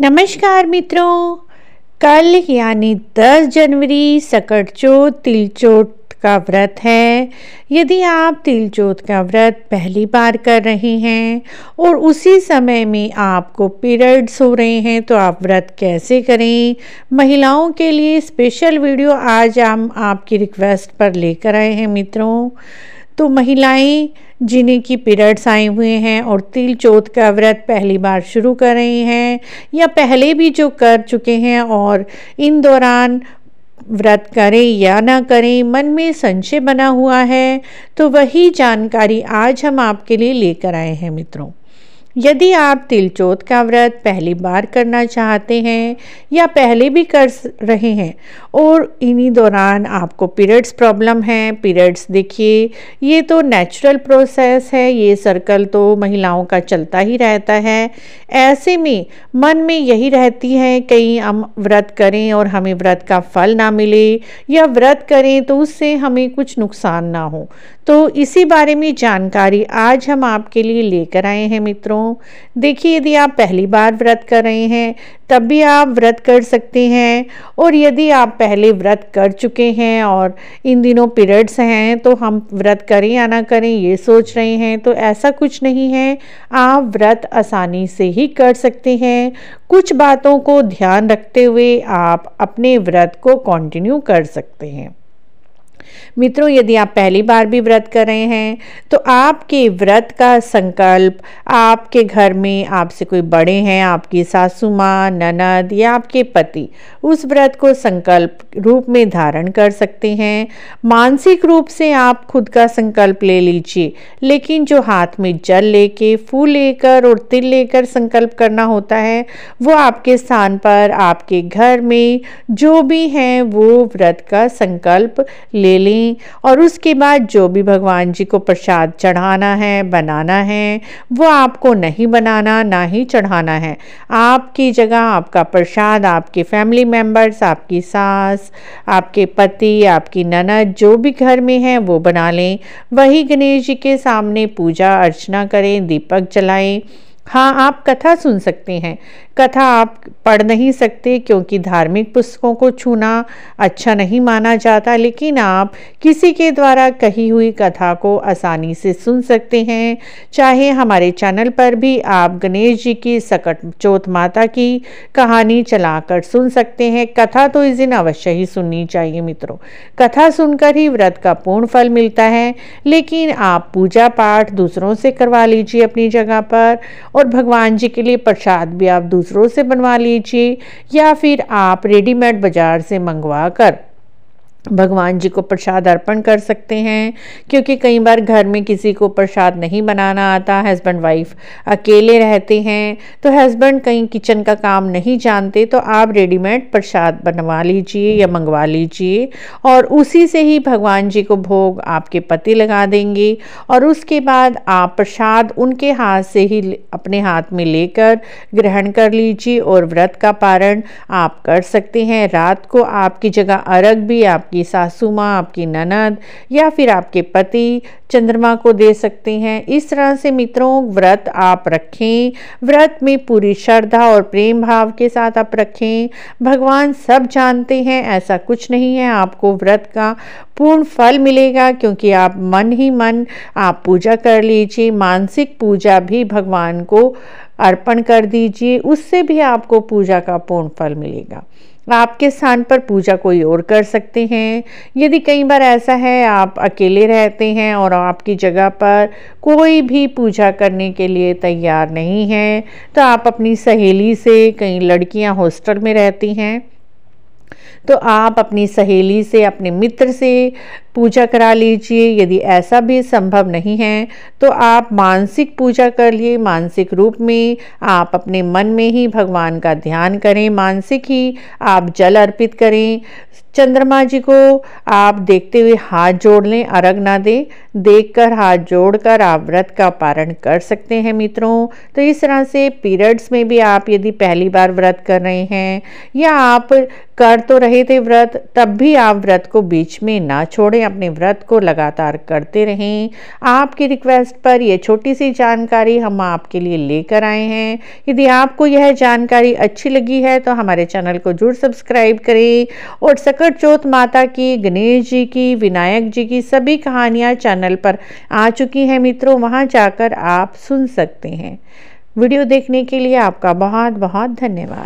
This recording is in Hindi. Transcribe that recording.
नमस्कार मित्रों कल यानी 10 जनवरी सकट तिलचोत का व्रत है यदि आप तिलचोत का व्रत पहली बार कर रहे हैं और उसी समय में आपको पीरियड्स हो रहे हैं तो आप व्रत कैसे करें महिलाओं के लिए स्पेशल वीडियो आज हम आपकी रिक्वेस्ट पर लेकर आए हैं मित्रों तो महिलाएं जिन्हें की पीरियड्स आए हुए हैं और तिल चौथ का व्रत पहली बार शुरू कर रहे हैं या पहले भी जो कर चुके हैं और इन दौरान व्रत करें या ना करें मन में संशय बना हुआ है तो वही जानकारी आज हम आपके लिए लेकर आए हैं मित्रों यदि आप तिलचोत का व्रत पहली बार करना चाहते हैं या पहले भी कर रहे हैं और इन्हीं दौरान आपको पीरियड्स प्रॉब्लम है पीरियड्स देखिए ये तो नेचुरल प्रोसेस है ये सर्कल तो महिलाओं का चलता ही रहता है ऐसे में मन में यही रहती है कहीं हम व्रत करें और हमें व्रत का फल ना मिले या व्रत करें तो उससे हमें कुछ नुकसान ना हो तो इसी बारे में जानकारी आज हम आपके लिए लेकर आए हैं मित्रों देखिए यदि आप पहली बार व्रत कर रहे हैं तब भी आप व्रत कर सकते हैं और यदि आप पहले व्रत कर चुके हैं और इन दिनों पीरियड्स हैं तो हम व्रत करें या ना करें ये सोच रहे हैं तो ऐसा कुछ नहीं है आप व्रत आसानी से ही कर सकते हैं कुछ बातों को ध्यान रखते हुए आप अपने व्रत को कंटिन्यू कर सकते हैं मित्रों यदि आप पहली बार भी व्रत कर रहे हैं तो आपके व्रत का संकल्प आपके घर में आपसे कोई बड़े हैं आपकी सासू माँ ननद या आपके पति उस व्रत को संकल्प रूप में धारण कर सकते हैं मानसिक रूप से आप खुद का संकल्प ले लीजिए लेकिन जो हाथ में जल लेके फूल लेकर और तिल लेकर संकल्प करना होता है वो आपके स्थान पर आपके घर में जो भी हैं वो व्रत का संकल्प ले लें और उसके बाद जो भी भगवान जी को प्रसाद चढ़ाना है बनाना है वो आपको नहीं बनाना ना ही चढ़ाना है आपकी जगह आपका प्रसाद आपके फैमिली मेम्बर्स आपकी सास आपके पति आपकी ननद जो भी घर में है वो बना लें वही गणेश जी के सामने पूजा अर्चना करें दीपक जलाएं हाँ आप कथा सुन सकते हैं कथा आप पढ़ नहीं सकते क्योंकि धार्मिक पुस्तकों को छूना अच्छा नहीं माना जाता लेकिन आप किसी के द्वारा कही हुई कथा को आसानी से सुन सकते हैं चाहे हमारे चैनल पर भी आप गणेश जी की सकट चौथ माता की कहानी चलाकर सुन सकते हैं कथा तो इस दिन अवश्य ही सुननी चाहिए मित्रों कथा सुनकर ही व्रत का पूर्ण फल मिलता है लेकिन आप पूजा पाठ दूसरों से करवा लीजिए अपनी जगह पर और भगवान जी के लिए प्रसाद भी आप दूसरों से बनवा लीजिए या फिर आप रेडीमेड बाज़ार से मंगवा कर भगवान जी को प्रसाद अर्पण कर सकते हैं क्योंकि कई बार घर में किसी को प्रसाद नहीं बनाना आता हस्बैंड वाइफ अकेले रहते हैं तो हस्बैंड कहीं किचन का काम नहीं जानते तो आप रेडीमेड प्रसाद बनवा लीजिए या मंगवा लीजिए और उसी से ही भगवान जी को भोग आपके पति लगा देंगे और उसके बाद आप प्रसाद उनके हाथ से ही अपने हाथ में लेकर ग्रहण कर लीजिए और व्रत का पारण आप कर सकते हैं रात को आपकी जगह अर्घ भी आपकी आपकी सासू माँ आपकी ननद या फिर आपके पति चंद्रमा को दे सकते हैं इस तरह से मित्रों व्रत आप रखें व्रत में पूरी श्रद्धा और प्रेम भाव के साथ आप रखें भगवान सब जानते हैं ऐसा कुछ नहीं है आपको व्रत का पूर्ण फल मिलेगा क्योंकि आप मन ही मन आप पूजा कर लीजिए मानसिक पूजा भी भगवान को अर्पण कर दीजिए उससे भी आपको पूजा का पूर्ण फल मिलेगा आपके स्थान पर पूजा कोई और कर सकते हैं यदि कई बार ऐसा है आप अकेले रहते हैं और आपकी जगह पर कोई भी पूजा करने के लिए तैयार नहीं है तो आप अपनी सहेली से कई लड़कियां हॉस्टल में रहती हैं तो आप अपनी सहेली से अपने मित्र से पूजा करा लीजिए यदि ऐसा भी संभव नहीं है तो आप मानसिक पूजा कर लिए मानसिक रूप में आप अपने मन में ही भगवान का ध्यान करें मानसिक ही आप जल अर्पित करें चंद्रमा जी को आप देखते हुए हाथ जोड़ लें अर्घ ना दें देखकर हाथ जोड़कर आप व्रत का पारण कर सकते हैं मित्रों तो इस तरह से पीरियड्स में भी आप यदि पहली बार व्रत कर रहे हैं या आप कर तो रहे थे व्रत तब भी आप व्रत को बीच में ना छोड़ें अपने व्रत को लगातार करते रहें आपकी रिक्वेस्ट पर यह छोटी सी जानकारी हम आपके लिए लेकर आए हैं यदि आपको यह जानकारी अच्छी लगी है तो हमारे चैनल को जरूर सब्सक्राइब करें और सकल संकट चौथ माता की गणेश जी की विनायक जी की सभी कहानियाँ चैनल पर आ चुकी हैं मित्रों वहाँ जाकर आप सुन सकते हैं वीडियो देखने के लिए आपका बहुत बहुत धन्यवाद